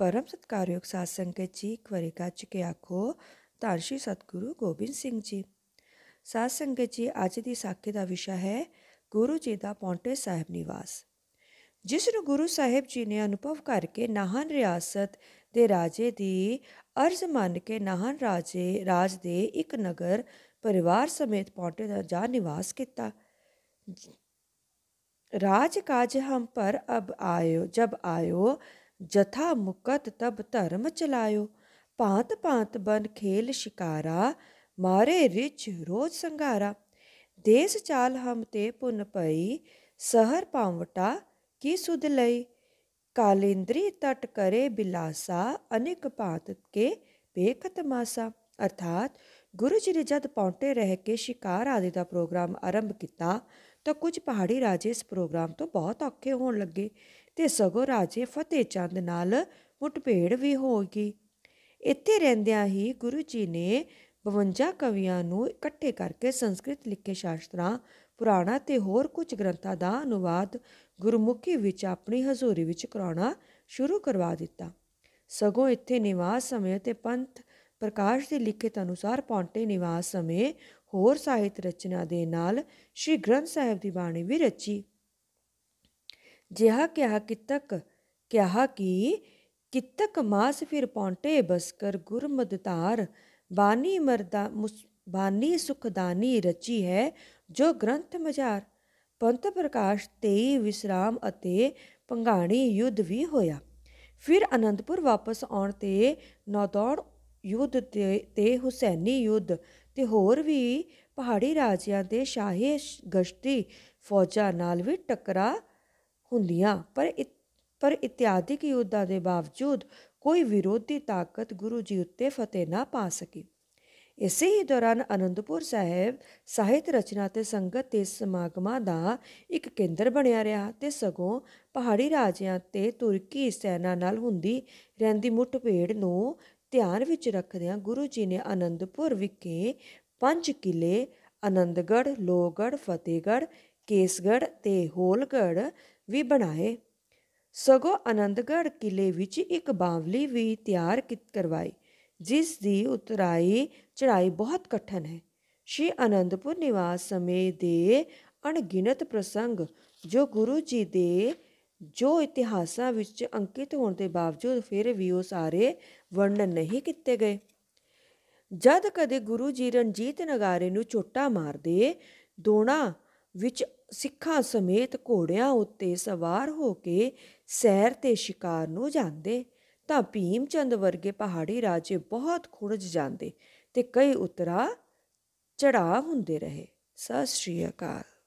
પરમ સત્કારયોગ સાત સંકેતજી એક વરે કાચકે આખો ਧੰਨ ਸ਼੍ਰੀ ਸਤਗੁਰੂ ਗੋਬਿੰਦ ਸਿੰਘ ਜੀ ਸਾਧ ਸੰਗਤ ਜੀ ਅੱਜ ਦੀ ਸਾਖੀ ਦਾ ਵਿਸ਼ਾ ਹੈ ਗੁਰੂ ਜੀ ਦਾ ਪੌਂਟੇ ਸਾਹਿਬ ਨਿਵਾਸ ਜਿਸ ਨੂੰ ਗੁਰੂ ਸਾਹਿਬ ਜੀ ਨੇ ਅਨੁਭਵ ਕਰਕੇ ਨਾਹਨ ਰਿਆਸਤ ਦੇ ਰਾਜੇ ਦੀ ਅਰਜ਼ ਮੰਨ ਕੇ ਨਾਹਨ ਰਾਜੇ ਰਾਜ ਦੇ ਇੱਕ ਨਗਰ ਪਰਿਵਾਰ ਸਮੇਤ ਪੌਂਟੇ ਦਾ ਜਾ ਨਿਵਾਸ ਕੀਤਾ ਰਾਜ ਕਾਜ ਹਮ ਪਰ ਅਬ ਆਇਓ ਜਬ ਆਇਓ ਜਥਾ ਮੁਕਤ ਤਬ ਧਰਮ ਚਲਾਇਓ ਭਾਂਤ ਭਾਂਤ ਬਨ ਖੇਲ ਸ਼ਿਕਾਰਾ ਮਾਰੇ ਰਿਚ ਰੋਜ ਸੰਘਾਰਾ ਦੇਸ ਚਾਲ ਹਮ ਤੇ ਪੁਨ ਪਈ ਸਹਰ ਪਾਵਟਾ ਕੀ ਸੁਧ ਲਈ ਕਾਲੇਂਦਰੀ ਤਟ ਕਰੇ ਬਿਲਾਸਾ ਅਨੇਕ ਭਾਂਤ ਕੇ ਬੇਖਤ ਮਾਸਾ ਅਰਥਾਤ ਗੁਰੂ ਜੀ ਨੇ ਜਦ ਪੌਂਟੇ ਰਹਿ ਕੇ ਸ਼ਿਕਾਰ ਆਦਿ ਦਾ ਪ੍ਰੋਗਰਾਮ ਆਰੰਭ ਕੀਤਾ ਤਾਂ ਕੁਝ ਪਹਾੜੀ ਰਾਜੇ ਇਸ ਪ੍ਰੋਗਰਾਮ ਤੋਂ ਬਹੁਤ ਔਖੇ ਹੋਣ ਲੱਗੇ ਤੇ ਸਗੋ ਰਾਜੇ ਫਤਿਹ ਚੰਦ ਨਾਲ ਮੁੱਠਭੇੜ ਵੀ ਹੋ ਗਈ ਇੱਥੇ ਰਹਿੰਦਿਆਂ ਹੀ ਗੁਰੂ ਜੀ ਨੇ 52 ਕਵੀਆਂ ਨੂੰ ਇਕੱਠੇ ਕਰਕੇ ਸੰਸਕ੍ਰਿਤ ਲਿਖੇ ਸ਼ਾਸਤਰਾਂ ਪੁਰਾਣਾ ਤੇ ਹੋਰ ਕੁਝ ਗ੍ਰੰਥਾਂ ਦਾ ਅਨੁਵਾਦ ਗੁਰਮੁਖੀ ਵਿੱਚ ਆਪਣੀ ਹਜ਼ੂਰੀ ਵਿੱਚ ਕਰਾਉਣਾ ਸ਼ੁਰੂ ਕਰਵਾ ਦਿੱਤਾ ਸਗੋ ਇੱਥੇ ਨਿਵਾਸ ਸਮੇਂ ਤੇ ਪੰਥ ਪ੍ਰਕਾਸ਼ ਦੇ ਲਿਖਤ ਅਨੁਸਾਰ ਪੌਂਟੇ ਨਿਵਾਸ ਸਮੇਂ ਹੋਰ ਸਾਹਿਤ ਰਚਨਾ ਦੇ ਨਾਲ ਸ਼੍ਰੀ ਗ੍ਰੰਥ ਸਾਹਿਬ ਦੀ ਬਾਣੀ ਵੀ ਰਚੀ ਜਿਹਾ ਕਿਹਾ ਕਿਤਕ ਕਿਹਾ ਕਿ ਕਿਤਕ ਮਾਸ ਫਿਰ ਪੌਂਟੇ ਬਸਕਰ ਗੁਰਮਦਤਾਰ ਬਾਨੀ ਮਰਦਾ ਬਾਨੀ ਸੁਖਦਾਨੀ ਰਚੀ ਹੈ ਜੋ ਗ੍ਰੰਥ ਮਜਾਰ ਪੰਤ ਪ੍ਰਕਾਸ਼ ਤੇਈ ਵਿਸਰਾਮ ਅਤੇ ਪੰਗਾਣੀ ਯੁੱਧ ਵੀ ਹੋਇਆ ਫਿਰ ਅਨੰਦਪੁਰ ਵਾਪਸ ਆਉਣ ਤੇ ਨੌਦੌੜ ਯੁੱਧ ਤੇ ਹੁਸੈਨੀ ਯੁੱਧ ਤੇ ਹੋਰ ਵੀ ਪਹਾੜੀ ਰਾਜਿਆਂ ਦੇ ਸ਼ਾਹੀ ਗਸ਼ਤੀ ਫੌਜਾਂ ਨਾਲ ਵੀ ਟਕਰਾ ਹੁੰਦੀਆਂ ਪਰ ਪਰ ਇਤਿਆਦਿਕ ਯੋਧਾ ਦੇ ਬਾਵਜੂਦ ਕੋਈ ਵਿਰੋਧੀ ਤਾਕਤ ਗੁਰੂ ਜੀ ਉੱਤੇ ਫਤਿਹ ਨਾ ਪਾ ਸਕੀ ਇਸੇ ਹੀ ਦੌਰਾਨ ਅਨੰਦਪੁਰ ਸਾਹਿਬ ਸਾਹਿਤ ਰਚਨਾ ਤੇ ਸੰਗਤ ਦੇ ਸਮਾਗਮਾਂ ਦਾ ਇੱਕ ਕੇਂਦਰ ਬਣਿਆ ਰਿਹਾ ਤੇ ਸਗੋਂ ਪਹਾੜੀ ਰਾਜਿਆਂ ਤੇ ਤੁਰਕੀ ਸੈਨਾ ਨਾਲ ਹੁੰਦੀ ਰਹਿੰਦੀ ਮੁੱਠਭੇੜ ਨੂੰ ਧਿਆਨ ਵਿੱਚ ਰੱਖਦਿਆਂ ਗੁਰੂ ਜੀ ਨੇ ਅਨੰਦਪੁਰ ਵਿਖੇ ਪੰਜ ਕਿਲੇ ਅਨੰਦਗੜ ਲੋਗੜ ਫਤਿਹਗੜ ਕੇਸਗੜ ਤੇ ਹੋਲਗੜ ਵੀ ਬਣਾਏ ਸਗੋ ਅਨੰਦਗੜ ਕਿਲੇ ਵਿੱਚ ਇੱਕ ਬਾਵਲੀ ਵੀ ਤਿਆਰ ਕਰਵਾਈ ਜਿਸ ਦੀ ਉਤਰਾਈ ਚੜਾਈ ਬਹੁਤ ਕਠਨ ਹੈ ਸ਼੍ਰੀ ਅਨੰਦਪੁਰ ਨਿਵਾਸ ਸਮੇ ਦੇ ਅਣਗਿਣਤ ਪ੍ਰਸੰਗ ਜੋ ਗੁਰੂ ਜੀ ਦੇ ਜੋ ਇਤਿਹਾਸਾਂ ਵਿੱਚ ਅੰਕਿਤ ਹੋਣ ਦੇ ਬਾਵਜੂਦ ਫਿਰ ਵੀ ਉਹ ਸਾਰੇ ਵਰਣਨ ਨਹੀਂ ਕੀਤੇ ਗਏ ਜਦ ਕਦੇ ਗੁਰੂ ਜੀ ਰਣਜੀਤ ਨਗਾਰੇ ਨੂੰ ਝੋਟਾ ਮਾਰਦੇ ਦੋਣਾ ਵਿੱਚ ਸਿੱਖਾਂ ਸਮੇਤ ਘੋੜਿਆਂ ਉੱਤੇ ਸਵਾਰ ਹੋ ਕੇ ਸੈਰ ਤੇ ਸ਼ਿਕਾਰ ਨੂੰ ਜਾਂਦੇ ਤਾਂ ਭੀਮ ਚੰਦ ਵਰਗੇ ਪਹਾੜੀ ਰਾਜੇ ਬਹੁਤ ਖੁਰਜ ਜਾਂਦੇ ਤੇ ਕਈ ਉਤਰਾ ਚੜਾ ਹੁੰਦੇ ਰਹੇ ਸਤਿ ਸ਼੍ਰੀ ਅਕਾਲ